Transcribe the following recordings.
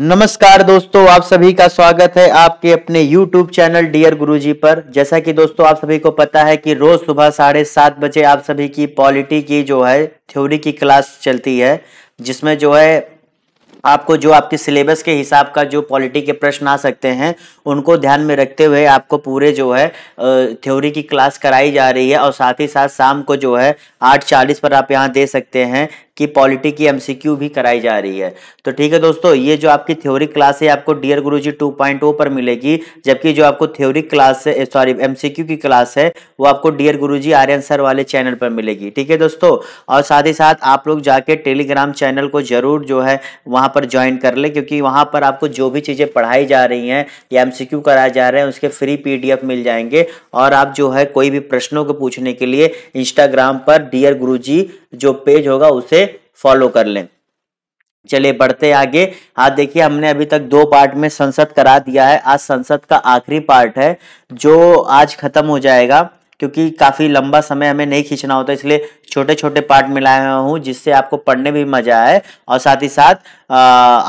नमस्कार दोस्तों आप सभी का स्वागत है आपके अपने YouTube चैनल डियर गुरुजी पर जैसा कि दोस्तों आप सभी को पता है कि रोज सुबह साढ़े सात बजे आप सभी की पॉलिटी की जो है थ्योरी की क्लास चलती है जिसमें जो है आपको जो आपके सिलेबस के हिसाब का जो पॉलिटी के प्रश्न आ सकते हैं उनको ध्यान में रखते हुए आपको पूरे जो है थ्योरी की क्लास कराई जा रही है और साथ ही साथ शाम को जो है आठ चालीस पर आप यहाँ दे सकते हैं की पॉलिटी की एमसीक्यू भी कराई जा रही है तो ठीक है दोस्तों ये जो आपकी थ्योरी क्लास है आपको डियर गुरु जी टू पर मिलेगी जबकि जो आपको थ्योरी क्लास है सॉरी एमसीक्यू की क्लास है वो आपको डियर गुरु जी आर्यन सर वाले चैनल पर मिलेगी ठीक है दोस्तों और साथ ही साथ आप लोग जाके टेलीग्राम चैनल को जरूर जो है वहाँ पर ज्वाइन कर ले क्योंकि वहाँ पर आपको जो भी चीज़ें पढ़ाई जा रही हैं या एम कराए जा रहे हैं उसके फ्री पी मिल जाएंगे और आप जो है कोई भी प्रश्नों को पूछने के लिए इंस्टाग्राम पर डियर गुरु जो पेज होगा उसे फॉलो कर लें चलिए बढ़ते आगे आज हाँ, देखिए हमने अभी तक दो पार्ट में संसद करा दिया है आज संसद का आखिरी पार्ट है जो आज खत्म हो जाएगा क्योंकि काफ़ी लंबा समय हमें नहीं खींचना होता इसलिए छोटे छोटे पार्ट मिलाया हूँ जिससे आपको पढ़ने में भी मजा आए और साथ ही साथ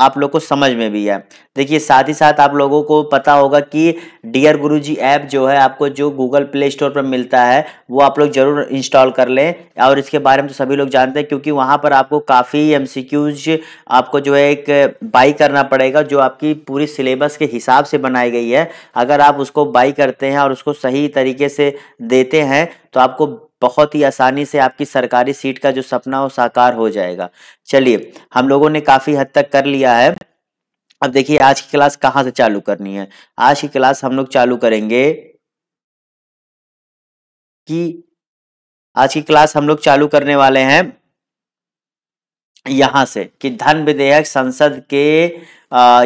आप लोग को समझ में भी आए देखिए साथ ही साथ आप लोगों को पता होगा कि डियर गुरु जी ऐप जो है आपको जो गूगल प्ले स्टोर पर मिलता है वो आप लोग ज़रूर इंस्टॉल कर लें और इसके बारे में तो सभी लोग जानते हैं क्योंकि वहाँ पर आपको काफ़ी एम आपको जो है एक बाई करना पड़ेगा जो आपकी पूरी सिलेबस के हिसाब से बनाई गई है अगर आप उसको बाई करते हैं और उसको सही तरीके से देते हैं तो आपको बहुत ही आसानी से आपकी सरकारी सीट का जो सपना हो साकार हो जाएगा चलिए हम लोगों ने काफ़ी हद तक कर लिया है अब देखिए आज की क्लास कहाँ से चालू करनी है आज की क्लास हम लोग चालू करेंगे कि आज की क्लास हम लोग चालू करने वाले हैं यहां से कि धन विधेयक संसद के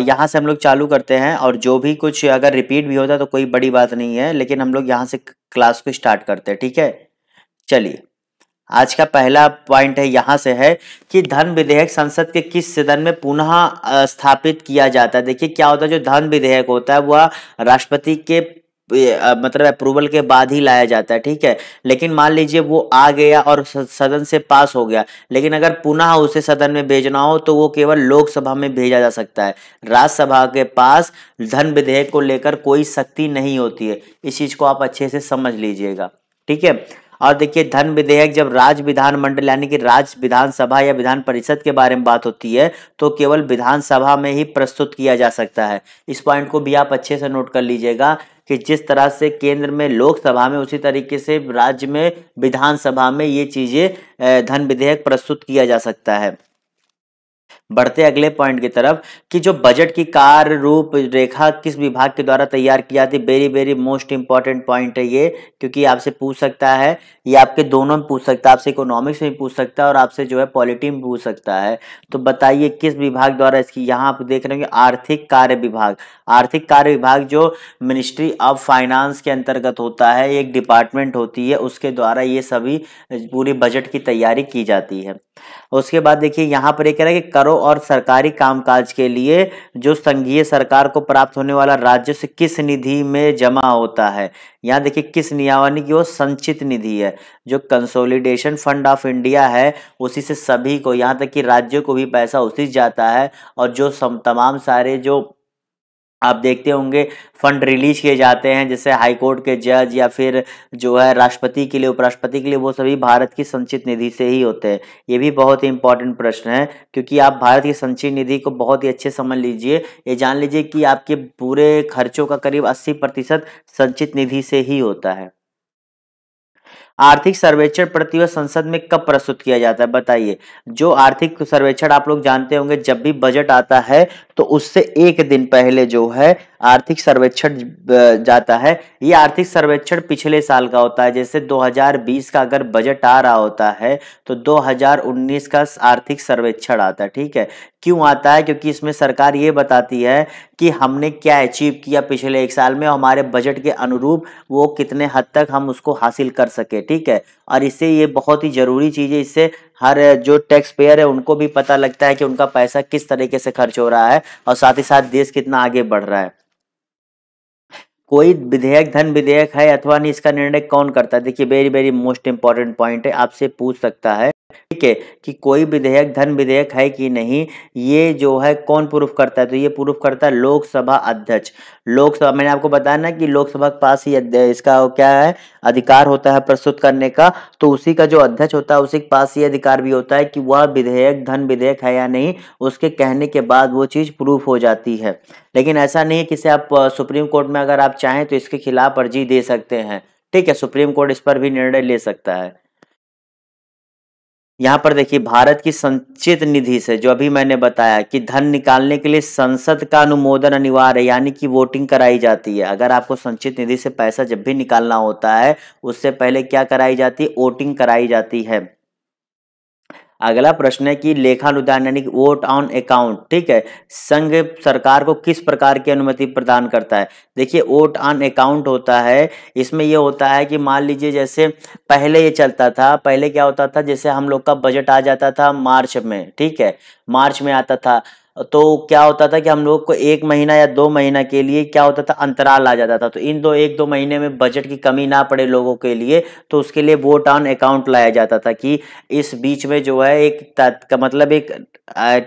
यहाँ से हम लोग चालू करते हैं और जो भी कुछ अगर रिपीट भी होता है तो कोई बड़ी बात नहीं है लेकिन हम लोग यहाँ से क्लास को स्टार्ट करते हैं ठीक है चलिए आज का पहला पॉइंट है यहाँ से है कि धन विधेयक संसद के किस सदन में पुनः स्थापित किया जाता है देखिए क्या होता है जो धन विधेयक होता है वह राष्ट्रपति के मतलब अप्रूवल के बाद ही लाया जाता है ठीक है लेकिन मान लीजिए वो आ गया और सदन से पास हो गया लेकिन अगर पुनः उसे सदन में भेजना हो तो वो केवल लोकसभा में भेजा जा सकता है राज्यसभा के पास धन विधेयक को लेकर कोई शक्ति नहीं होती है इस चीज़ को आप अच्छे से समझ लीजिएगा ठीक है और देखिए धन विधेयक जब राज्य विधानमंडल यानी कि राज्य विधानसभा या विधान परिषद के बारे में बात होती है तो केवल विधानसभा में ही प्रस्तुत किया जा सकता है इस पॉइंट को भी आप अच्छे से नोट कर लीजिएगा कि जिस तरह से केंद्र में लोकसभा में उसी तरीके से राज्य में विधानसभा में ये चीज़ें धन विधेयक प्रस्तुत किया जा सकता है बढ़ते अगले पॉइंट की तरफ कि जो बजट की कार रूप रेखा किस विभाग के द्वारा तैयार की जाती है very very most important point है ये क्योंकि आपसे पूछ सकता है ये आपके दोनों में पूछ सकता है आपसे इकोनॉमिक्स में पूछ सकता है और आपसे जो है पॉलिटी में पूछ सकता है तो बताइए किस विभाग द्वारा इसकी यहाँ आप देख रहे होंगे आर्थिक कार्य विभाग आर्थिक कार्य विभाग जो मिनिस्ट्री ऑफ फाइनेंस के अंतर्गत होता है एक डिपार्टमेंट होती है उसके द्वारा ये सभी पूरी बजट की तैयारी की जाती है उसके बाद देखिए यहाँ पर ये कह रहा है कि करो और सरकारी कामकाज के लिए जो संघीय सरकार को प्राप्त होने वाला राजस्व से किस निधि में जमा होता है यहाँ देखिए किस नियावानी की वो संचित निधि है जो कंसोलिडेशन फंड ऑफ इंडिया है उसी से सभी को यहाँ तक कि राज्यों को भी पैसा उसी जाता है और जो सम, तमाम सारे जो आप देखते होंगे फंड रिलीज किए जाते हैं जैसे हाई कोर्ट के जज या फिर जो है राष्ट्रपति के लिए उपराष्ट्रपति के लिए वो सभी भारत की संचित निधि से ही होते हैं ये भी बहुत ही इंपॉर्टेंट प्रश्न है क्योंकि आप भारत की संचित निधि को बहुत ही अच्छे समझ लीजिए ये जान लीजिए कि आपके पूरे खर्चों का करीब अस्सी प्रतिशत संचित निधि से ही होता है आर्थिक सर्वेक्षण प्रतिवर्ष संसद में कब प्रस्तुत किया जाता है बताइए जो आर्थिक सर्वेक्षण आप लोग जानते होंगे जब भी बजट आता है तो उससे एक दिन पहले जो है आर्थिक सर्वेक्षण जाता है ये आर्थिक सर्वेक्षण पिछले साल का होता है जैसे 2020 का अगर बजट आ रहा होता है तो 2019 का आर्थिक सर्वेक्षण आता है ठीक है क्यों आता है क्योंकि इसमें सरकार ये बताती है कि हमने क्या अचीव किया पिछले एक साल में और हमारे बजट के अनुरूप वो कितने हद तक हम उसको हासिल कर सके ठीक है और इससे ये बहुत ही ज़रूरी चीज़ है इससे हर जो टैक्स पेयर है उनको भी पता लगता है कि उनका पैसा किस तरीके से खर्च हो रहा है और साथ ही साथ देश कितना आगे बढ़ रहा है कोई विधेयक धन विधेयक है अथवा नहीं इसका निर्णय कौन करता है देखिए very very most important point है आपसे पूछ सकता है ठीक है कि कोई विधेयक धन विधेयक है कि नहीं ये जो है कौन प्रूफ करता है तो ये प्रूफ करता है लोकसभा अध्यक्ष लोकसभा मैंने आपको बताया ना कि लोकसभा के पास ही इसका क्या है अधिकार होता है प्रस्तुत करने का तो उसी का जो अध्यक्ष होता है उसी के पास ही अधिकार भी होता है कि वह विधेयक धन विधेयक है या नहीं उसके कहने के बाद वो चीज़ प्रूफ हो जाती है लेकिन ऐसा नहीं है कि आप सुप्रीम कोर्ट में अगर आप चाहें तो इसके खिलाफ अर्जी दे सकते हैं ठीक है सुप्रीम कोर्ट इस पर भी निर्णय ले सकता है यहाँ पर देखिए भारत की संचित निधि से जो अभी मैंने बताया कि धन निकालने के लिए संसद का अनुमोदन अनिवार्य है यानी कि वोटिंग कराई जाती है अगर आपको संचित निधि से पैसा जब भी निकालना होता है उससे पहले क्या कराई जाती है वोटिंग कराई जाती है अगला प्रश्न है कि लेखानुदान यानी कि वोट ऑन अकाउंट ठीक है संघ सरकार को किस प्रकार की अनुमति प्रदान करता है देखिए वोट ऑन अकाउंट होता है इसमें यह होता है कि मान लीजिए जैसे पहले ये चलता था पहले क्या होता था जैसे हम लोग का बजट आ जाता था मार्च में ठीक है मार्च में आता था तो क्या होता था कि हम लोग को एक महीना या दो महीना के लिए क्या होता था अंतराल आ जाता था तो इन दो एक दो महीने में बजट की कमी ना पड़े लोगों के लिए तो उसके लिए वोट ऑन अकाउंट लाया जाता था कि इस बीच में जो है एक का मतलब एक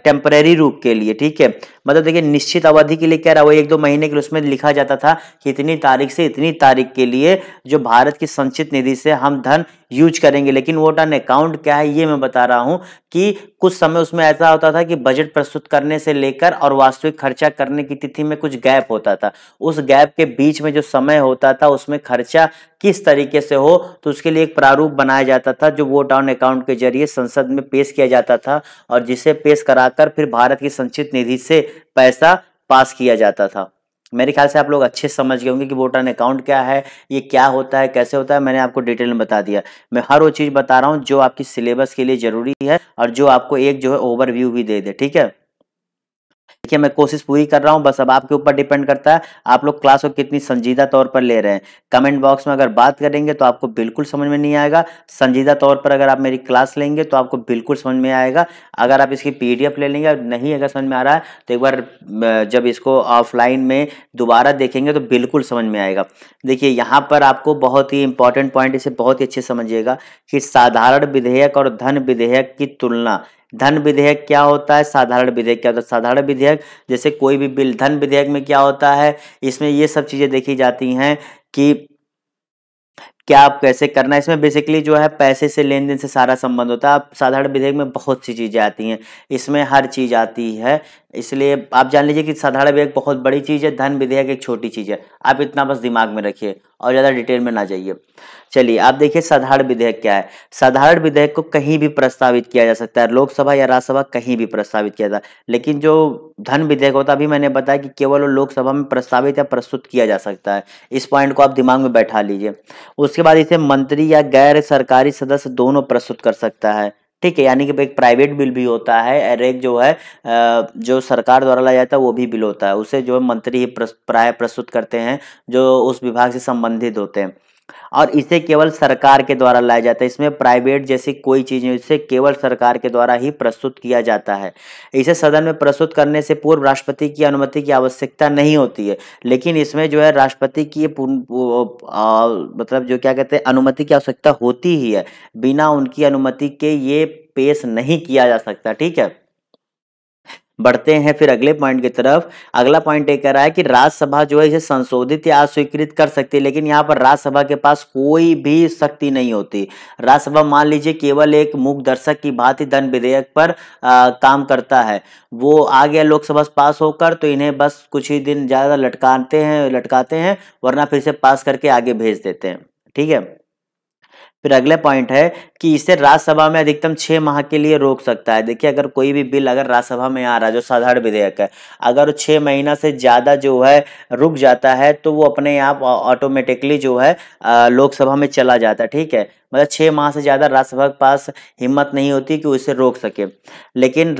टेम्परेरी रूप के लिए ठीक है मतलब देखिए निश्चित अवधि के लिए क्या रहा वही एक दो महीने के लिए उसमें लिखा जाता था कि इतनी तारीख से इतनी तारीख के लिए जो भारत की संचित निधि से हम धन यूज करेंगे लेकिन वोट ऑन अकाउंट क्या है ये मैं बता रहा हूँ कि कुछ समय उसमें ऐसा होता था कि बजट प्रस्तुत करने से लेकर और वास्तविक खर्चा करने की तिथि में कुछ गैप होता था उस गैप के बीच में जो समय होता था उसमें खर्चा किस तरीके से हो तो उसके लिए एक प्रारूप बनाया जाता था जो वोट ऑन अकाउंट के जरिए संसद में पेश किया जाता था और जिसे पेश कराकर फिर भारत की संचित निधि से पैसा पास किया जाता था मेरे ख्याल से आप लोग अच्छे समझ गए होंगे कि वोट ऑन अकाउंट क्या है ये क्या होता है कैसे होता है मैंने आपको डिटेल में बता दिया मैं हर वो चीज़ बता रहा हूँ जो आपकी सिलेबस के लिए ज़रूरी है और जो आपको एक जो है ओवरव्यू भी दे दे ठीक है देखिए मैं कोशिश पूरी कर रहा हूँ बस अब आपके ऊपर डिपेंड करता है आप लोग क्लास को कितनी संजीदा तौर पर ले रहे हैं कमेंट बॉक्स में अगर बात करेंगे तो आपको बिल्कुल समझ में नहीं आएगा संजीदा तौर पर अगर आप मेरी क्लास लेंगे तो आपको बिल्कुल समझ में आएगा अगर आप इसकी पी ले लेंगे और नहीं अगर समझ में आ रहा है तो एक बार जब इसको ऑफलाइन में दोबारा देखेंगे तो बिल्कुल समझ में आएगा देखिए यहाँ पर आपको बहुत ही इंपॉर्टेंट पॉइंट इसे बहुत ही अच्छे समझिएगा कि साधारण विधेयक और धन विधेयक की तुलना धन विधेयक क्या होता है साधारण विधेयक क्या होता है साधारण विधेयक जैसे कोई भी बिल धन विधेयक में क्या होता है इसमें ये सब चीज़ें देखी जाती हैं कि क्या आप कैसे करना है इसमें बेसिकली जो है पैसे से लेन देन से सारा संबंध होता है साधारण विधेयक में बहुत सी चीज़ें आती हैं इसमें हर चीज़ आती है इसलिए आप जान लीजिए कि साधारण विधेयक बहुत बड़ी चीज़ है धन विधेयक एक छोटी चीज़ है आप इतना बस दिमाग में रखिए और ज़्यादा डिटेल में ना जाइए चलिए आप देखिए साधारण विधेयक क्या है साधारण विधेयक को कहीं भी प्रस्तावित किया जा सकता है लोकसभा या राज्यसभा कहीं भी प्रस्तावित किया जाता है लेकिन जो धन विधेयक होता है अभी मैंने बताया कि केवल लोकसभा में प्रस्तावित या प्रस्तुत किया जा सकता है इस पॉइंट को आप दिमाग में बैठा लीजिए उसके बाद इसे मंत्री या गैर सरकारी सदस्य दोनों प्रस्तुत कर सकता है ठीक है यानी कि एक प्राइवेट बिल भी होता है और एक जो है जो सरकार द्वारा लाया जाता है वो भी बिल होता है उसे जो मंत्री ही प्राय प्रस्तुत करते हैं जो उस विभाग से संबंधित होते हैं और इसे केवल सरकार के द्वारा लाया जाता है इसमें प्राइवेट जैसी कोई चीज़ नहीं इसे केवल सरकार के द्वारा ही प्रस्तुत किया जाता है इसे सदन में प्रस्तुत करने से पूर्व राष्ट्रपति की अनुमति की आवश्यकता नहीं होती है लेकिन इसमें जो है राष्ट्रपति की मतलब जो क्या कहते हैं अनुमति की आवश्यकता होती ही है बिना उनकी अनुमति के ये पेश नहीं किया जा सकता ठीक है बढ़ते हैं फिर अगले पॉइंट की तरफ अगला पॉइंट ये कह रहा है कि राज्यसभा जो है इसे संशोधित या अस्वीकृत कर सकती है लेकिन यहाँ पर राज्यसभा के पास कोई भी शक्ति नहीं होती राज्यसभा मान लीजिए केवल एक मूक दर्शक की बात ही धन विधेयक पर आ, काम करता है वो आ गया लोकसभा पास होकर तो इन्हें बस कुछ ही दिन ज़्यादा लटकाते हैं लटकाते हैं वरना फिर से पास करके आगे भेज देते हैं ठीक है फिर अगले पॉइंट है कि इसे राज्यसभा में अधिकतम छः माह के लिए रोक सकता है देखिए अगर कोई भी बिल अगर राज्यसभा में आ रहा है जो साधारण विधेयक है अगर छः महीना से ज़्यादा जो है रुक जाता है तो वो अपने आप ऑटोमेटिकली जो है लोकसभा में चला जाता है ठीक है मतलब छः माह से ज़्यादा राज्यसभा के पास हिम्मत नहीं होती कि उसे रोक सके लेकिन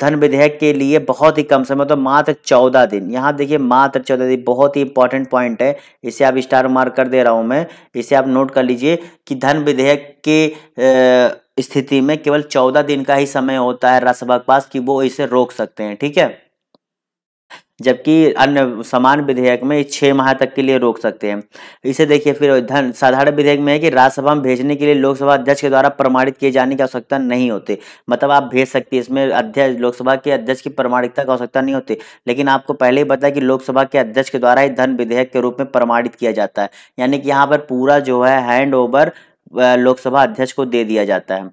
धन विधेयक के लिए बहुत ही कम समय तो मात्र चौदह दिन यहाँ देखिए मात्र चौदह दिन बहुत ही इंपॉर्टेंट पॉइंट है इसे आप स्टार मार्क कर दे रहा हूँ मैं इसे आप नोट कर लीजिए कि धन विधेयक के स्थिति में केवल चौदह दिन का ही समय होता है राज्यसभा के पास कि वो इसे रोक सकते हैं ठीक है जबकि अन्य समान विधेयक में छः माह तक के लिए रोक सकते हैं इसे देखिए फिर धन साधारण विधेयक में है कि राज्यसभा में भेजने के लिए लोकसभा अध्यक्ष के द्वारा प्रमाणित किए जाने की आवश्यकता नहीं होती मतलब आप भेज सकते हैं इसमें अध्यक्ष लोकसभा के अध्यक्ष की प्रमाणिकता की आवश्यकता नहीं होती लेकिन आपको पहले ही बताया कि लोकसभा के अध्यक्ष के द्वारा ही धन विधेयक के रूप में प्रमाणित किया जाता है यानी कि यहाँ पर पूरा जो है हैंड ओवर लोकसभा अध्यक्ष को दे दिया जाता है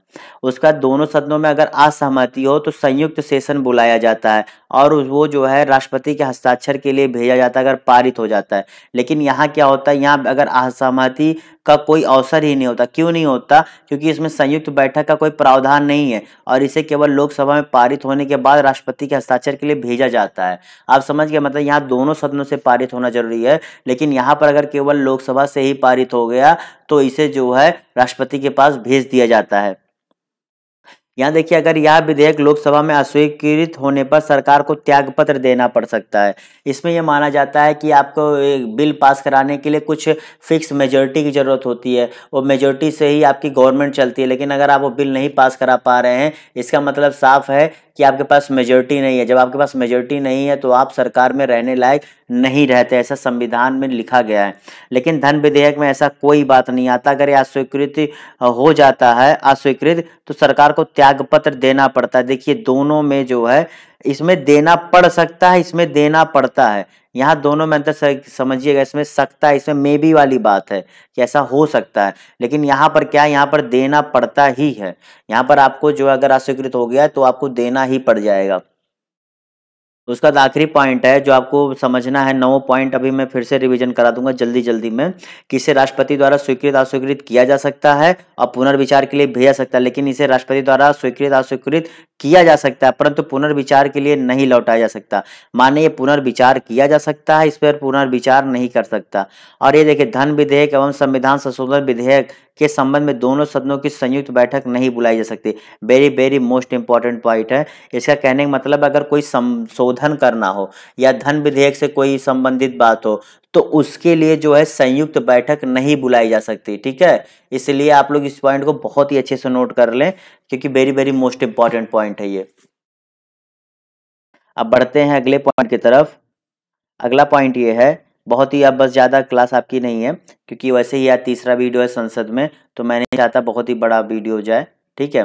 उसका दोनों सदनों में अगर असहमति हो तो संयुक्त सेशन बुलाया जाता है और वो जो है राष्ट्रपति के हस्ताक्षर के लिए भेजा जाता है अगर पारित हो जाता है लेकिन यहाँ क्या होता है यहाँ अगर असहमति का कोई अवसर ही नहीं होता क्यों नहीं होता क्योंकि इसमें संयुक्त बैठक का कोई प्रावधान नहीं है और इसे केवल लोकसभा में पारित होने के बाद राष्ट्रपति के हस्ताक्षर के लिए भेजा जाता है आप समझ गए मतलब यहाँ दोनों सदनों से पारित होना जरूरी है लेकिन यहाँ पर अगर केवल लोकसभा से ही पारित हो गया तो इसे जो है राष्ट्रपति के पास भेज दिया जाता है यहाँ देखिए अगर यह विधेयक लोकसभा में अस्वीकृत होने पर सरकार को त्याग पत्र देना पड़ सकता है इसमें यह माना जाता है कि आपको बिल पास कराने के लिए कुछ फिक्स मेजोरिटी की ज़रूरत होती है वो मेजोरिटी से ही आपकी गवर्नमेंट चलती है लेकिन अगर आप वो बिल नहीं पास करा पा रहे हैं इसका मतलब साफ है कि आपके पास मेजोरिटी नहीं है जब आपके पास मेजोरिटी नहीं है तो आप सरकार में रहने लायक नहीं रहते ऐसा संविधान में लिखा गया है लेकिन धन विधेयक में ऐसा कोई बात नहीं आता अगर अस्वीकृत हो जाता है अस्वीकृत तो सरकार को त्यागपत्र देना पड़ता है देखिए दोनों में जो है इसमें देना पड़ सकता है इसमें देना पड़ता है यहाँ दोनों में अंतर समझिएगा इसमें सकता है इसमें मे बी वाली बात है कि ऐसा हो सकता है लेकिन यहाँ पर क्या है यहाँ पर देना पड़ता ही है यहाँ पर आपको जो अगर अस्वीकृत हो गया तो आपको देना ही पड़ जाएगा तो उसका आखिरी पॉइंट है जो आपको समझना है नौ पॉइंट अभी मैं फिर से रिवीजन करा दूंगा जल्दी जल्दी में कि इसे राष्ट्रपति द्वारा स्वीकृत अस्वीकृत किया जा सकता है और पुनर्विचार के लिए भेजा सकता है लेकिन इसे राष्ट्रपति द्वारा स्वीकृत अस्वीकृत किया जा सकता है परंतु पुनर्विचार के लिए नहीं लौटाया जा सकता माने ये पुनर्विचार किया जा सकता है इस पर पुनर्विचार नहीं कर सकता और ये देखिए धन विधेयक एवं संविधान संशोधन विधेयक के संबंध में दोनों सदनों की संयुक्त बैठक नहीं बुलाई जा सकती very very most important point है इसका कहने का मतलब अगर कोई संशोधन करना हो या धन विधेयक से कोई संबंधित बात हो तो उसके लिए जो है संयुक्त बैठक नहीं बुलाई जा सकती ठीक है इसलिए आप लोग इस पॉइंट को बहुत ही अच्छे से नोट कर लें क्योंकि very very most important point है ये अब बढ़ते हैं अगले पॉइंट की तरफ अगला पॉइंट ये है बहुत ही अब बस ज़्यादा क्लास आपकी नहीं है क्योंकि वैसे ही यह तीसरा वीडियो है संसद में तो मैंने चाहता बहुत ही बड़ा वीडियो हो जाए ठीक है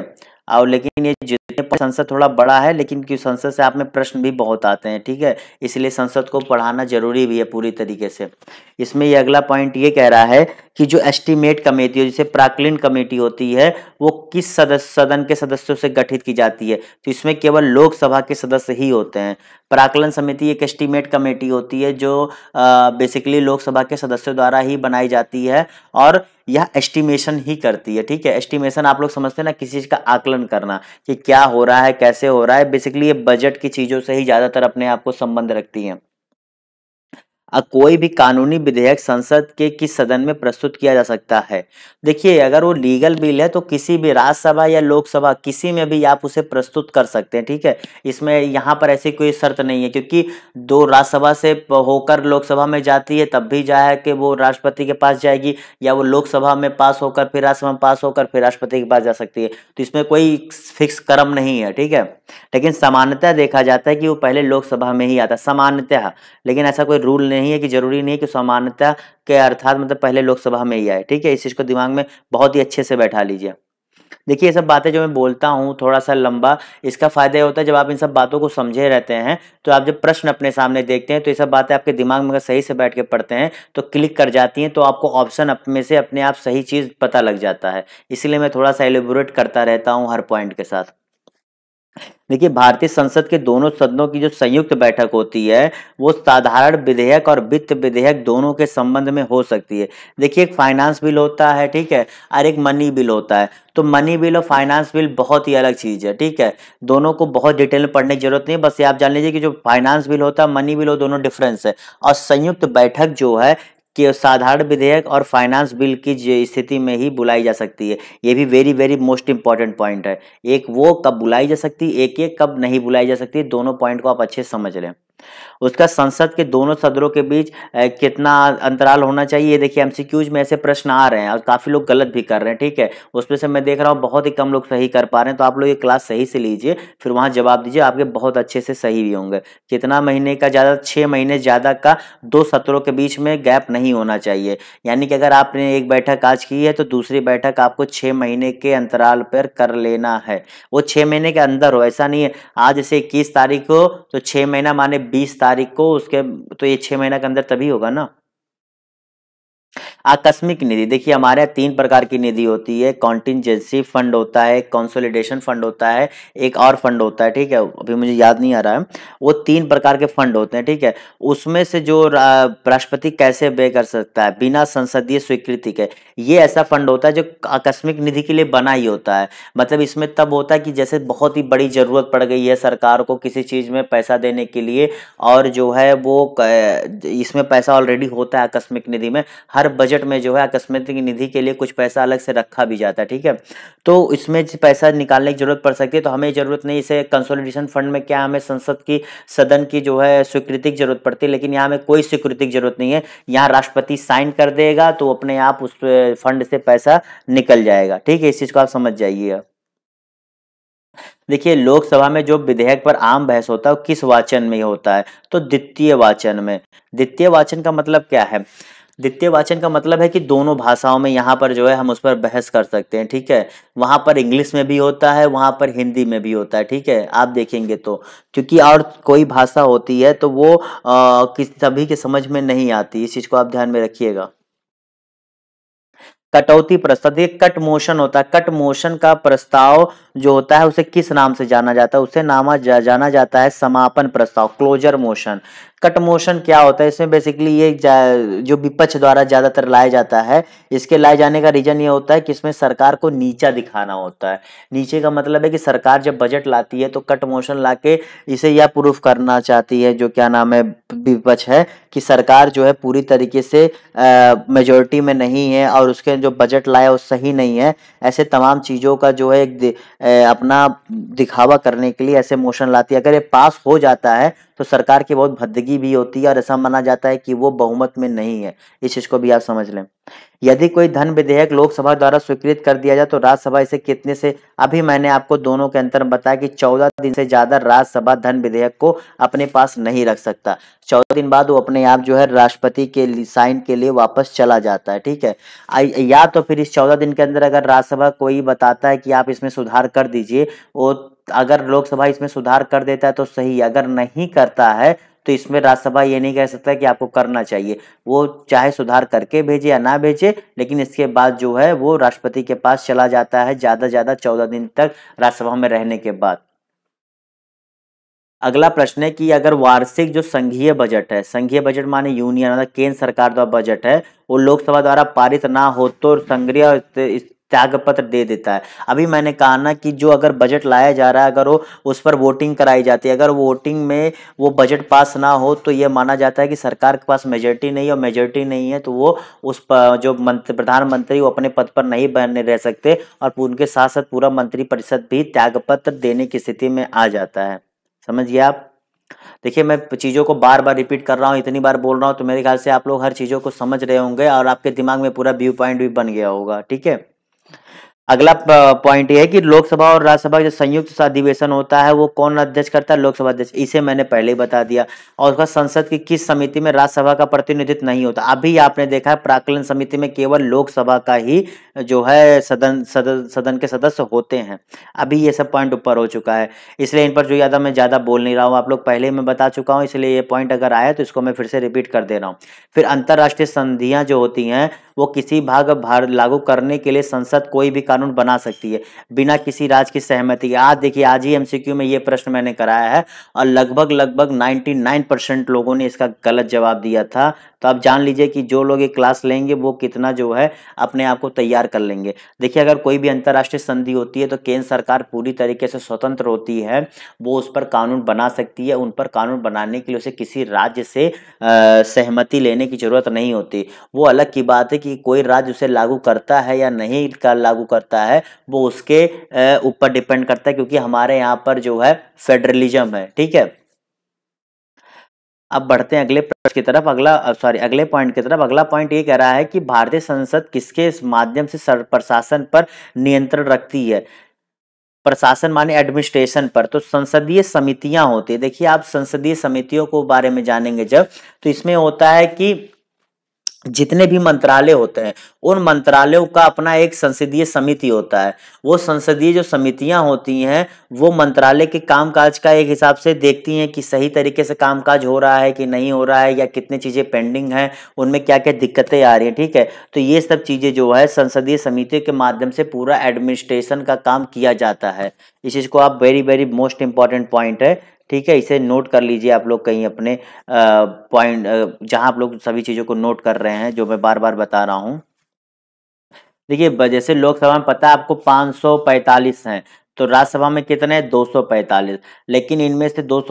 और लेकिन ये जितने संसद थोड़ा बड़ा है लेकिन क्यों संसद से आप में प्रश्न भी बहुत आते हैं ठीक है इसलिए संसद को पढ़ाना जरूरी भी है पूरी तरीके से इसमें ये अगला पॉइंट ये कह रहा है कि जो एस्टिमेट कमेटी है जिसे प्राकलिन कमेटी होती है वो किस सदस्य सदन के सदस्यों से गठित की जाती है तो इसमें केवल लोकसभा के सदस्य ही होते हैं प्राकलन समिति एक एस्टिमेट कमेटी होती है जो बेसिकली लोकसभा के सदस्यों द्वारा ही बनाई जाती है और यह एस्टिमेशन ही करती है ठीक है एस्टिमेशन आप लोग समझते हैं ना किसी चीज़ का आकलन करना कि क्या हो रहा है कैसे हो रहा है बेसिकली ये बजट की चीज़ों से ही ज़्यादातर अपने आप को संबंध रखती हैं कोई भी कानूनी विधेयक संसद के किस सदन में प्रस्तुत किया जा सकता है देखिए अगर वो लीगल बिल है तो किसी भी राज्यसभा या लोकसभा किसी में भी आप उसे प्रस्तुत कर सकते हैं ठीक है इसमें यहाँ पर ऐसी कोई शर्त नहीं है क्योंकि दो राज्यसभा से होकर लोकसभा में जाती है तब भी जाए कि वो राष्ट्रपति के पास जाएगी या वो लोकसभा में पास होकर फिर राज्यसभा में पास होकर फिर राष्ट्रपति के पास जा सकती है तो इसमें कोई फिक्स क्रम नहीं है ठीक है लेकिन सामान्यतः देखा जाता है कि वो पहले लोकसभा में ही आता है सामान्यतः लेकिन ऐसा कोई रूल नहीं नहीं है कि जरूरी नहीं है कि समानता के अर्थात मतलब पहले लोकसभा में ही आए ठीक है इस चीज़ को दिमाग में बहुत ही अच्छे से बैठा लीजिए देखिए ये सब बातें जो मैं बोलता हूँ थोड़ा सा लंबा इसका फायदा होता है जब आप इन सब बातों को समझे रहते हैं तो आप जब प्रश्न अपने सामने देखते हैं तो ये सब बातें आपके दिमाग में सही से बैठ के पढ़ते हैं तो क्लिक कर जाती हैं तो आपको ऑप्शन अपने से अपने आप सही चीज़ पता लग जाता है इसलिए मैं थोड़ा सा एलिबोरेट करता रहता हूँ हर पॉइंट के साथ देखिए भारतीय संसद के दोनों सदनों की जो संयुक्त बैठक होती है वो साधारण विधेयक और वित्त विधेयक दोनों के संबंध में हो सकती है देखिए एक फाइनेंस बिल होता है ठीक है और एक मनी बिल होता है तो मनी बिल और फाइनेंस बिल बहुत ही अलग चीज़ है ठीक है दोनों को बहुत डिटेल में पढ़ने की जरूरत नहीं बस ये आप जान लीजिए कि जो फाइनेंस बिल होता है मनी बिल हो दोनों डिफरेंस है और संयुक्त बैठक जो है कि साधारण विधेयक और फाइनेंस बिल की स्थिति में ही बुलाई जा सकती है ये भी very very most important point है एक वो कब बुलाई जा सकती है एक एक कब नहीं बुलाई जा सकती दोनों पॉइंट को आप अच्छे समझ लें उसका संसद के दोनों सदनों के बीच कितना अंतराल होना चाहिए ये देखिए एमसीक्यूज में ऐसे प्रश्न आ रहे हैं और काफ़ी लोग गलत भी कर रहे हैं ठीक है उसमें से मैं देख रहा हूँ बहुत ही कम लोग सही कर पा रहे हैं तो आप लोग ये क्लास सही से लीजिए फिर वहाँ जवाब दीजिए आपके बहुत अच्छे से सही भी होंगे कितना महीने का ज़्यादा छः महीने ज़्यादा का दो सत्रों के बीच में गैप नहीं होना चाहिए यानी कि अगर आपने एक बैठक आज की है तो दूसरी बैठक आपको छः महीने के अंतराल पर कर लेना है वो छः महीने के अंदर हो ऐसा नहीं है आज से इक्कीस तारीख हो तो छः महीना माने बीस तारीख को उसके तो ये छः महीना के अंदर तभी होगा ना आकस्मिक निधि देखिए हमारे यहाँ तीन प्रकार की निधि होती है कॉन्टिजेंसी फंड होता है कॉन्सोलिडेशन फंड होता है एक और फंड होता है ठीक है अभी मुझे याद नहीं आ रहा है वो तीन प्रकार के फंड होते हैं ठीक है उसमें से जो राष्ट्रपति कैसे व्यय कर सकता है बिना संसदीय स्वीकृति के ये ऐसा फंड होता है जो आकस्मिक निधि के लिए बना ही होता है मतलब इसमें तब होता है कि जैसे बहुत ही बड़ी जरूरत पड़ गई है सरकार को किसी चीज में पैसा देने के लिए और जो है वो इसमें पैसा ऑलरेडी होता है आकस्मिक निधि में हर हर बजट में जो है आकस्मिक निधि के लिए कुछ पैसा अलग से रखा भी जाता है ठीक है तो इसमें पैसा निकालने की जरूरत पड़ सकती है तो हमें जरूरत नहीं इसे कंसोलिडेशन फंड में क्या हमें संसद की सदन की जो है स्वीकृति की जरूरत पड़ती है लेकिन यहाँ हमें कोई स्वीकृति की जरूरत नहीं है यहाँ राष्ट्रपति साइन कर देगा तो अपने आप उस फंड से पैसा निकल जाएगा ठीक है इस चीज़ को आप समझ जाइए देखिए लोकसभा में जो विधेयक पर आम बहस होता है वो किस वाचन में होता है तो द्वितीय वाचन में द्वितीय वाचन का मतलब क्या है द्वितीय वाचन का मतलब है कि दोनों भाषाओं में यहाँ पर जो है हम उस पर बहस कर सकते हैं ठीक है वहाँ पर इंग्लिश में भी होता है वहाँ पर हिंदी में भी होता है ठीक है आप देखेंगे तो क्योंकि और कोई भाषा होती है तो वो किस सभी के समझ में नहीं आती इस चीज़ को आप ध्यान में रखिएगा कटौती प्रस्ताव ये कट मोशन होता है कट मोशन का प्रस्ताव जो होता है उसे किस नाम से जाना जाता है उसे नामा जा, जाना जाता है समापन प्रस्ताव क्लोजर मोशन कट मोशन क्या होता है इसमें बेसिकली ये जो विपक्ष द्वारा ज्यादातर लाया जाता है इसके लाए जाने का रीजन ये होता है कि इसमें सरकार को नीचा दिखाना होता है नीचे का मतलब है कि सरकार जब बजट लाती है तो कट मोशन ला के इसे यह प्रूफ करना चाहती है जो क्या नाम है विपक्ष है कि सरकार जो है पूरी तरीके से मेजोरिटी में नहीं है और उसके जो बजट लाया वो सही नहीं है ऐसे तमाम चीज़ों का जो है एक अपना दिखावा करने के लिए ऐसे मोशन लाती है अगर ये पास हो जाता है तो सरकार की बहुत भद्दगी नाराजगी भी होती है और ऐसा माना जाता है कि वो बहुमत में नहीं है इस चीज को भी आप समझ लें यदि कोई धन विधेयक लोकसभा द्वारा स्वीकृत कर दिया जाए तो राज्यसभा इसे कितने से अभी मैंने आपको दोनों के अंतर बताया कि चौदह दिन से ज्यादा राज्यसभा धन विधेयक को अपने पास नहीं रख सकता चौदह दिन बाद वो अपने आप जो है राष्ट्रपति के साइन के लिए वापस चला जाता है ठीक है या तो फिर इस चौदह दिन के अंदर अगर राज्यसभा कोई बताता है कि आप इसमें सुधार कर दीजिए वो अगर लोकसभा इसमें सुधार कर देता है तो सही अगर नहीं करता है तो इसमें राज्यसभा ये नहीं कह सकता कि आपको करना चाहिए वो चाहे सुधार करके भेजे या ना भेजे लेकिन इसके बाद जो है वो राष्ट्रपति के पास चला जाता है ज़्यादा ज़्यादा चौदह दिन तक राज्यसभा में रहने के बाद अगला प्रश्न है कि अगर वार्षिक जो संघीय बजट है संघीय बजट माने यूनियन मतलब केंद्र सरकार द्वारा बजट है वो लोकसभा द्वारा पारित ना हो तो संग्रह त्याग पत्र दे देता है अभी मैंने कहा ना कि जो अगर बजट लाया जा रहा है अगर वो उस पर वोटिंग कराई जाती है अगर वोटिंग में वो बजट पास ना हो तो ये माना जाता है कि सरकार के पास मेजोरिटी नहीं है और मेजोरिटी नहीं है तो वो उस पर जो मंत्र प्रधानमंत्री वो अपने पद पर नहीं बने रह सकते और उनके साथ साथ पूरा मंत्रिपरिषद भी भी त्यागपत्र देने की स्थिति में आ जाता है समझिए आप देखिए मैं चीज़ों को बार बार रिपीट कर रहा हूँ इतनी बार बोल रहा हूँ तो मेरे ख्याल से आप लोग हर चीज़ों को समझ रहे होंगे और आपके दिमाग में पूरा व्यू पॉइंट भी बन गया होगा ठीक है अगला पॉइंट यह है कि लोकसभा और राज्यसभा जो संयुक्त अधिवेशन होता है वो कौन अध्यक्ष करता है लोकसभा अध्यक्ष इसे मैंने पहले ही बता दिया और उसका संसद की किस समिति में राज्यसभा का प्रतिनिधित्व नहीं होता अभी आपने देखा है प्राकलन समिति में केवल लोकसभा का ही जो है सदन सदन सदन के सदस्य होते हैं अभी ये सब पॉइंट ऊपर हो चुका है इसलिए इन पर जो ज़्यादा मैं ज़्यादा बोल नहीं रहा हूँ आप लोग पहले ही मैं बता चुका हूँ इसलिए ये पॉइंट अगर आया तो इसको मैं फिर से रिपीट कर दे रहा हूँ फिर अंतर्राष्ट्रीय संधियाँ जो होती हैं वो किसी भाग भारत लागू करने के लिए संसद कोई भी कानून बना सकती है बिना किसी राज्य की सहमति के आज देखिए आज ही एमसीक्यू में ये प्रश्न मैंने कराया है और लगभग लगभग 99 परसेंट लोगों ने इसका गलत जवाब दिया था तो आप जान लीजिए कि जो लोग ये क्लास लेंगे वो कितना जो है अपने आप को तैयार कर लेंगे देखिए अगर कोई भी अंतर्राष्ट्रीय संधि होती है तो केंद्र सरकार पूरी तरीके से स्वतंत्र होती है वो उस पर कानून बना सकती है उन पर कानून बनाने के लिए उसे किसी राज्य से आ, सहमति लेने की जरूरत नहीं होती वो अलग की बात है कि कोई राज्य उसे लागू करता है या नहीं कर लागू करता है वो उसके ऊपर डिपेंड करता है क्योंकि हमारे यहाँ पर जो है फेडरलिज्म है ठीक है अब बढ़ते हैं अगले प्रश्न की तरफ अगला सॉरी अगले पॉइंट की तरफ अगला पॉइंट ये कह रहा है कि भारतीय संसद किसके माध्यम से प्रशासन पर नियंत्रण रखती है प्रशासन माने एडमिनिस्ट्रेशन पर तो संसदीय समितियां होती है देखिए आप संसदीय समितियों को बारे में जानेंगे जब तो इसमें होता है कि जितने भी मंत्रालय होते हैं उन मंत्रालयों का अपना एक संसदीय समिति होता है वो संसदीय जो समितियां होती हैं वो मंत्रालय के कामकाज का एक हिसाब से देखती हैं कि सही तरीके से कामकाज हो रहा है कि नहीं हो रहा है या कितनी चीज़ें पेंडिंग हैं उनमें क्या क्या दिक्कतें आ रही हैं ठीक है तो ये सब चीज़ें जो है संसदीय समितियों के माध्यम से पूरा एडमिनिस्ट्रेशन का काम किया जाता है इस चीज़ को आप very very most important point है ठीक है इसे नोट कर लीजिए आप लोग कहीं अपने पॉइंट जहां आप लोग सभी चीज़ों को नोट कर रहे हैं जो मैं बार बार बता रहा हूं देखिए जैसे लोकसभा में पता है आपको 545 हैं तो राज्यसभा में कितने हैं 245 लेकिन इनमें से दो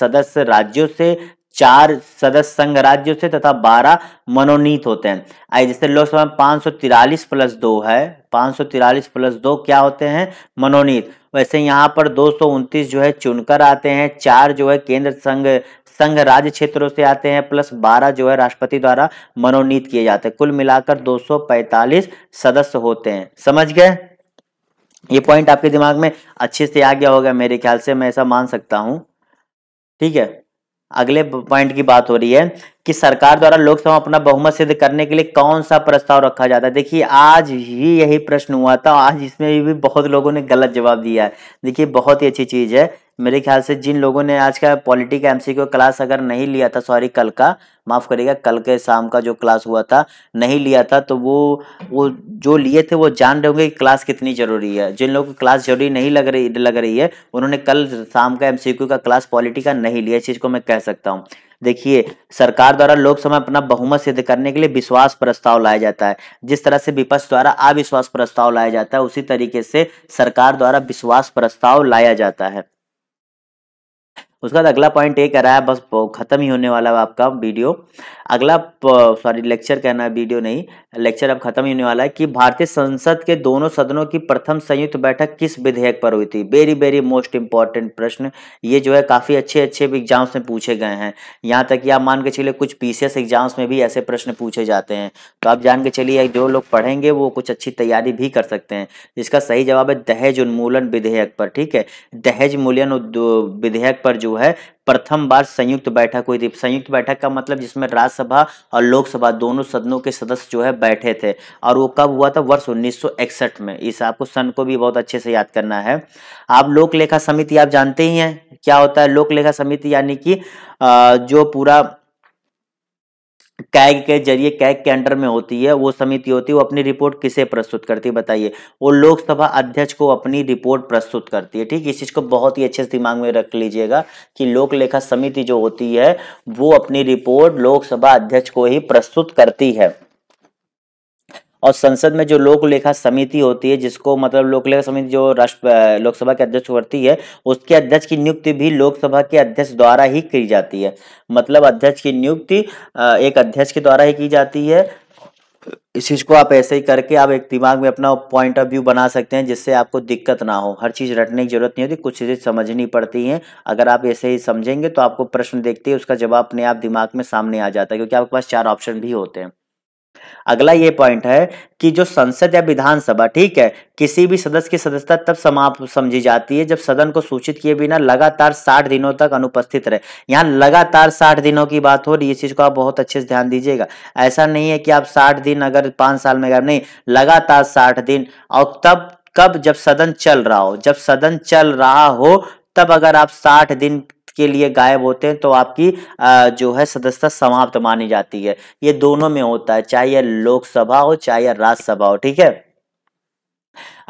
सदस्य राज्यों से चार सदस्य संघ राज्यों से तथा बारह मनोनीत होते हैं आई जैसे लोकसभा में पाँच सौ तिरालीस प्लस दो है पाँच सौ तिरालीस प्लस दो क्या होते हैं मनोनीत वैसे यहाँ पर दो जो है चुनकर आते हैं चार जो है केंद्र संघ संघ राज्य क्षेत्रों से आते हैं प्लस 12 जो है राष्ट्रपति द्वारा मनोनीत किए जाते हैं कुल मिलाकर 245 सदस्य होते हैं समझ गए ये पॉइंट आपके दिमाग में अच्छे से आ गया होगा मेरे ख्याल से मैं ऐसा मान सकता हूं ठीक है अगले पॉइंट की बात हो रही है कि सरकार द्वारा लोकसभा अपना बहुमत सिद्ध करने के लिए कौन सा प्रस्ताव रखा जाता है देखिए आज ही यही प्रश्न हुआ था आज इसमें भी बहुत लोगों ने गलत जवाब दिया है देखिए बहुत ही अच्छी चीज़ है मेरे ख्याल से जिन लोगों ने आज का पॉलिटिक का एमसीक्यू क्लास अगर नहीं लिया था सॉरी कल का माफ़ करिएगा कल के शाम का जो क्लास हुआ था नहीं लिया था तो वो वो जो लिए थे वो जान रहे होंगे कि क्लास कितनी ज़रूरी है जिन लोगों को क्लास ज़रूरी नहीं लग रही लग रही है उन्होंने कल शाम का एम का क्लास पॉलिटी का नहीं लिया इस चीज़ को मैं कह सकता हूँ देखिए सरकार द्वारा लोकसभा में अपना बहुमत सिद्ध करने के लिए विश्वास प्रस्ताव लाया जाता है जिस तरह से विपक्ष द्वारा अविश्वास प्रस्ताव लाया जाता है उसी तरीके से सरकार द्वारा विश्वास प्रस्ताव लाया जाता है उसके बाद अगला पॉइंट ये कह रहा है बस ख़त्म ही होने वाला है आपका वीडियो अगला सॉरी लेक्चर कहना वीडियो नहीं लेक्चर अब खत्म ही होने वाला है कि भारतीय संसद के दोनों सदनों की प्रथम संयुक्त बैठक किस विधेयक पर हुई थी वेरी वेरी मोस्ट इंपॉर्टेंट प्रश्न ये जो है काफ़ी अच्छे अच्छे एग्जाम्स में पूछे गए हैं यहाँ तक कि आप मान के चलिए कुछ पी एग्जाम्स में भी ऐसे प्रश्न पूछे जाते हैं तो आप जान के चलिए जो लोग पढ़ेंगे वो कुछ अच्छी तैयारी भी कर सकते हैं जिसका सही जवाब है दहेज उन्मूलन विधेयक पर ठीक है दहेज मूल्यन विधेयक पर जो है प्रथम बार संयुक्त बैठक हुई थी संयुक्त बैठक का मतलब जिसमें राज्यसभा और लोकसभा दोनों सदनों के सदस्य जो है बैठे थे और वो कब हुआ था वर्ष उन्नीस में इस आपको सन को भी बहुत अच्छे से याद करना है आप लोक लेखा समिति आप जानते ही हैं क्या होता है लोक लेखा समिति यानी कि जो पूरा कैग के जरिए कैग के अंडर में होती है वो समिति होती है वो अपनी रिपोर्ट किसे प्रस्तुत करती है बताइए वो लोकसभा अध्यक्ष को अपनी रिपोर्ट प्रस्तुत करती है ठीक इस चीज़ को बहुत ही अच्छे से दिमाग में रख लीजिएगा कि लोक लेखा समिति जो होती है वो अपनी रिपोर्ट लोकसभा अध्यक्ष को ही प्रस्तुत करती है और संसद में जो लोक लेखा समिति होती है जिसको मतलब लोक लेखा समिति जो राष्ट्र लोकसभा के अध्यक्ष होती है उसके अध्यक्ष की नियुक्ति भी लोकसभा के अध्यक्ष द्वारा ही की जाती है मतलब अध्यक्ष की नियुक्ति एक अध्यक्ष के द्वारा ही की जाती है इस चीज़ को आप ऐसे ही करके आप एक दिमाग में अपना पॉइंट ऑफ व्यू बना सकते हैं जिससे आपको दिक्कत ना हो हर चीज़ रटने की जरूरत नहीं होती कुछ चीज़ें समझनी पड़ती हैं अगर आप ऐसे ही समझेंगे तो आपको प्रश्न देखते ही उसका जवाब अपने आप दिमाग में सामने आ जाता है क्योंकि आपके पास चार ऑप्शन भी होते हैं अगला ये पॉइंट है कि जो संसद या विधानसभा ठीक है किसी भी सदस्य की सदस्यता तब समाप्त समझी जाती है जब सदन को सूचित किए बिना लगातार साठ दिनों तक अनुपस्थित रहे यहाँ लगातार साठ दिनों की बात हो रही है इस चीज को आप बहुत अच्छे से ध्यान दीजिएगा ऐसा नहीं है कि आप साठ दिन अगर पांच साल में गए नहीं लगातार साठ दिन और तब कब जब सदन चल रहा हो जब सदन चल रहा हो तब अगर आप 60 दिन के लिए गायब होते हैं तो आपकी जो है सदस्यता समाप्त मानी जाती है ये दोनों में होता है चाहे लोकसभा हो चाहे राज्यसभा हो ठीक है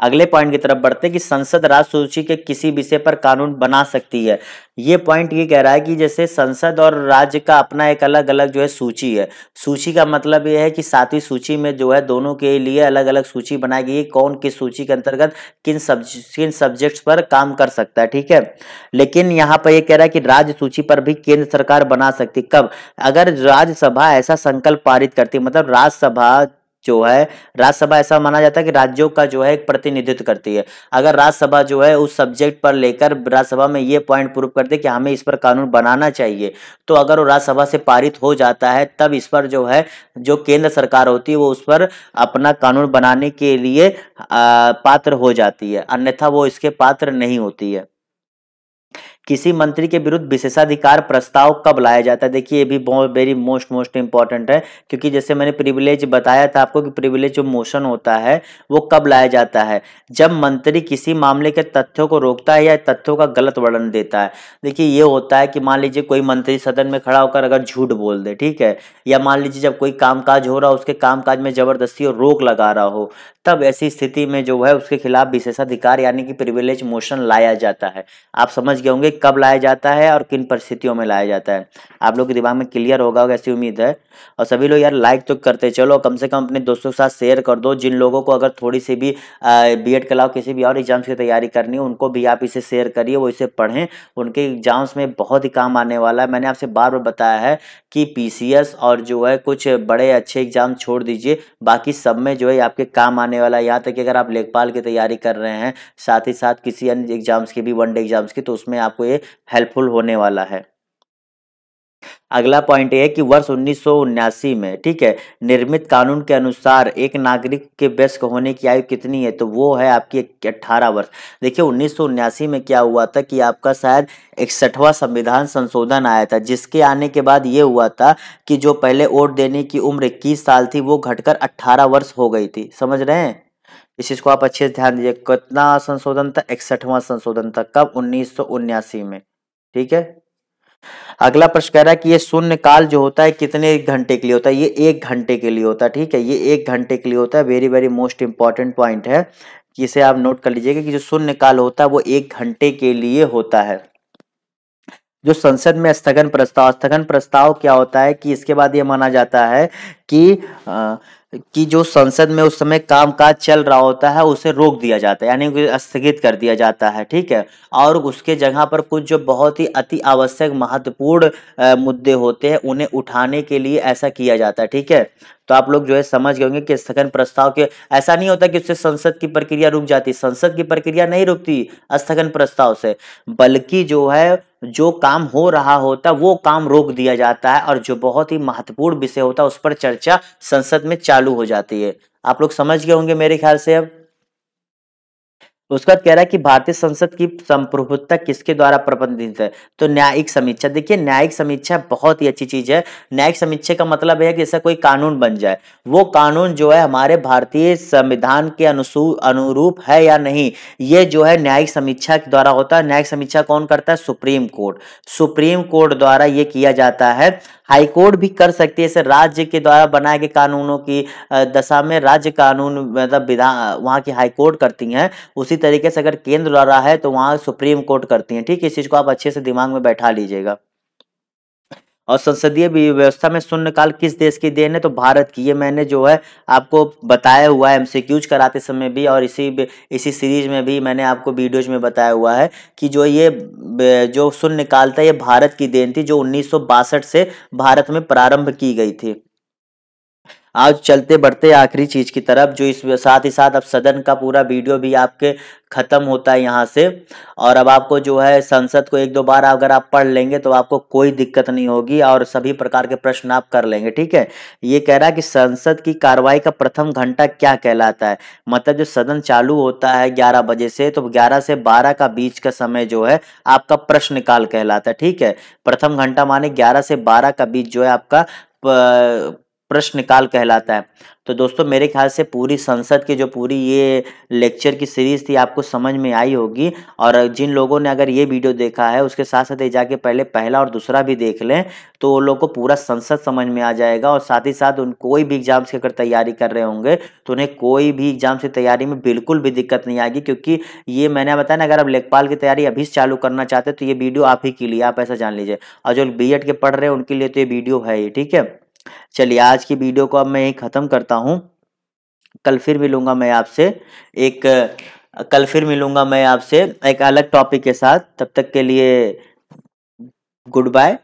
अगले पॉइंट की तरफ बढ़ते हैं कि संसद राज सूची के किसी विषय पर कानून बना सकती है ये पॉइंट ये कह रहा है कि जैसे संसद और राज्य का अपना एक अलग अलग जो है सूची है सूची का मतलब ये है कि सातवीं सूची में जो है दोनों के लिए अलग अलग सूची बनाई गई है कौन किस सूची के अंतर्गत किन सब किन सब्जेक्ट्स पर काम कर सकता है ठीक है लेकिन यहाँ पर यह कह रहा है कि राज्य सूची पर भी केंद्र सरकार बना सकती कब अगर राज्यसभा ऐसा संकल्प पारित करती मतलब राज्यसभा जो है राज्यसभा ऐसा माना जाता है कि राज्यों का जो है एक प्रतिनिधित्व करती है अगर राज्यसभा जो है उस सब्जेक्ट पर लेकर राज्यसभा में ये पॉइंट प्रूव कर दे कि हमें इस पर कानून बनाना चाहिए तो अगर वो राज्यसभा से पारित हो जाता है तब इस पर जो है जो केंद्र सरकार होती है वो उस पर अपना कानून बनाने के लिए आ, पात्र हो जाती है अन्यथा वो इसके पात्र नहीं होती है किसी मंत्री के विरुद्ध विशेषाधिकार प्रस्ताव कब लाया जाता है देखिए ये भी बहुत वेरी मोस्ट मोस्ट इंपॉर्टेंट है क्योंकि जैसे मैंने प्रिविलेज बताया था आपको कि प्रिविलेज जो मोशन होता है वो कब लाया जाता है जब मंत्री किसी मामले के तथ्यों को रोकता है या तथ्यों का गलत वर्णन देता है देखिए ये होता है कि मान लीजिए कोई मंत्री सदन में खड़ा होकर अगर झूठ बोल दे ठीक है या मान लीजिए जब कोई काम हो रहा हो उसके काम में जबरदस्ती और रोक लगा रहा हो तब ऐसी स्थिति में जो है उसके खिलाफ विशेषाधिकार यानी कि प्रिविलेज मोशन लाया जाता है आप समझ गए होंगे कब लाया जाता है और किन परिस्थितियों में लाया जाता है आप लोग के दिमाग में क्लियर होगा होगा ऐसी उम्मीद है और सभी लोग यार लाइक तो करते चलो कम से कम अपने दोस्तों के साथ शेयर कर दो जिन लोगों को अगर थोड़ी सी भी बी एड के किसी भी और एग्जाम्स की तैयारी करनी है उनको भी आप इसे शेयर करिए वो इसे पढ़ें उनके एग्जाम्स में बहुत ही काम आने वाला है मैंने आपसे बार बार बताया है कि पी और जो है कुछ बड़े अच्छे एग्जाम छोड़ दीजिए बाकी सब में जो है आपके काम आने वाला है यहाँ तक कि अगर आप लेखपाल की तैयारी कर रहे हैं साथ ही साथ किसी अन्य एग्जाम्स की भी वनडे एग्जाम्स की तो उसमें आपको ये हेल्पफुल होने वाला है अगला पॉइंट है कि वर्ष उन्नीस में ठीक है निर्मित कानून के अनुसार एक नागरिक के वयस्क होने की आयु कितनी है तो वो है आपकी 18 वर्ष देखिए उन्नीस में क्या हुआ था कि आपका शायद इकसठवा संविधान संशोधन आया था जिसके आने के बाद ये हुआ था कि जो पहले वोट देने की उम्र इक्कीस साल थी वो घटकर 18 वर्ष हो गई थी समझ रहे हैं इस चीज़ को आप अच्छे से ध्यान दीजिए कितना संशोधन था इकसठवा संशोधन था कब उन्नीस में ठीक है अगला प्रश्न कह रहा है कि ये शून्य काल जो होता है कितने घंटे के लिए होता है ये एक घंटे के लिए होता है ठीक है ये एक घंटे के लिए होता है very very most important point है इसे आप नोट कर लीजिएगा कि जो शून्य काल होता है वो एक घंटे के लिए होता है जो संसद में स्थगन प्रस्ताव स्थगन प्रस्ताव क्या होता है कि इसके बाद ये माना जाता है कि आ, कि जो संसद में उस समय कामकाज चल रहा होता है उसे रोक दिया जाता है यानी स्थगित कर दिया जाता है ठीक है और उसके जगह पर कुछ जो बहुत ही अति आवश्यक महत्वपूर्ण मुद्दे होते हैं उन्हें उठाने के लिए ऐसा किया जाता है ठीक है तो आप लोग जो है समझ गए होंगे कि स्थगन प्रस्ताव के ऐसा नहीं होता कि उससे संसद की प्रक्रिया रुक जाती संसद की प्रक्रिया नहीं रुकती स्थगन प्रस्ताव से बल्कि जो है जो काम हो रहा होता वो काम रोक दिया जाता है और जो बहुत ही महत्वपूर्ण विषय होता है उस पर चर्चा संसद में चालू हो जाती है आप लोग समझ गए होंगे मेरे ख्याल से अब तो उसके बाद कह रहा है कि भारतीय संसद की संप्रभुता किसके द्वारा प्रबंधित है तो न्यायिक समीक्षा देखिए न्यायिक समीक्षा बहुत ही अच्छी चीज है न्यायिक समीक्षा का मतलब है कि ऐसा कोई कानून बन जाए वो कानून जो है हमारे भारतीय संविधान के अनुसू अनुरूप है या नहीं ये जो है न्यायिक समीक्षा के द्वारा होता है न्यायिक समीक्षा कौन करता है सुप्रीम कोर्ट सुप्रीम कोर्ट द्वारा ये किया जाता है हाईकोर्ट भी कर सकती है इसे राज्य के द्वारा बनाए गए कानूनों की दशा में राज्य कानून मतलब विधान वहाँ की हाईकोर्ट करती हैं उसी तरीके से अगर केंद्र द्वारा है तो वहाँ सुप्रीम कोर्ट करती हैं ठीक है इस चीज़ को आप अच्छे से दिमाग में बैठा लीजिएगा और संसदीय व्यवस्था में शून्यकाल किस देश की देन है तो भारत की ये मैंने जो है आपको बताया हुआ है एमसीक्यूज कराते समय भी और इसी इसी सीरीज में भी मैंने आपको वीडियोज में बताया हुआ है कि जो ये जो शून्यकाल था ये भारत की देन थी जो उन्नीस से भारत में प्रारंभ की गई थी आज चलते बढ़ते आखिरी चीज की तरफ जो इस साथ ही साथ अब सदन का पूरा वीडियो भी आपके खत्म होता है यहाँ से और अब आपको जो है संसद को एक दो बार अगर आप पढ़ लेंगे तो आपको कोई दिक्कत नहीं होगी और सभी प्रकार के प्रश्न आप कर लेंगे ठीक है ये कह रहा है कि संसद की कार्रवाई का प्रथम घंटा क्या कहलाता है मतलब जो सदन चालू होता है ग्यारह बजे से तो ग्यारह से बारह का बीच का समय जो है आपका प्रश्नकाल कहलाता है ठीक है प्रथम घंटा माने ग्यारह से बारह का बीच जो है आपका प्रश्न काल कहलाता है तो दोस्तों मेरे ख्याल से पूरी संसद की जो पूरी ये लेक्चर की सीरीज थी आपको समझ में आई होगी और जिन लोगों ने अगर ये वीडियो देखा है उसके साथ साथ ये जाके पहले पहला और दूसरा भी देख लें तो वो लोग को पूरा संसद समझ में आ जाएगा और साथ ही साथ उन कोई भी एग्जाम्स की अगर तैयारी कर रहे होंगे तो उन्हें कोई भी एग्जाम्स की तैयारी में बिल्कुल भी दिक्कत नहीं आएगी क्योंकि ये मैंने बताया ना अगर आप लेखपाल की तैयारी अभी चालू करना चाहते तो ये वीडियो आप ही के लिए आप ऐसा जान लीजिए और जो बी के पढ़ रहे हैं उनके लिए तो ये वीडियो है ही ठीक है चलिए आज की वीडियो को अब मैं यही ख़त्म करता हूँ कल फिर मिलूंगा मैं आपसे एक कल फिर मिलूंगा मैं आपसे एक अलग टॉपिक के साथ तब तक के लिए गुड बाय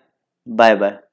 बाय बाय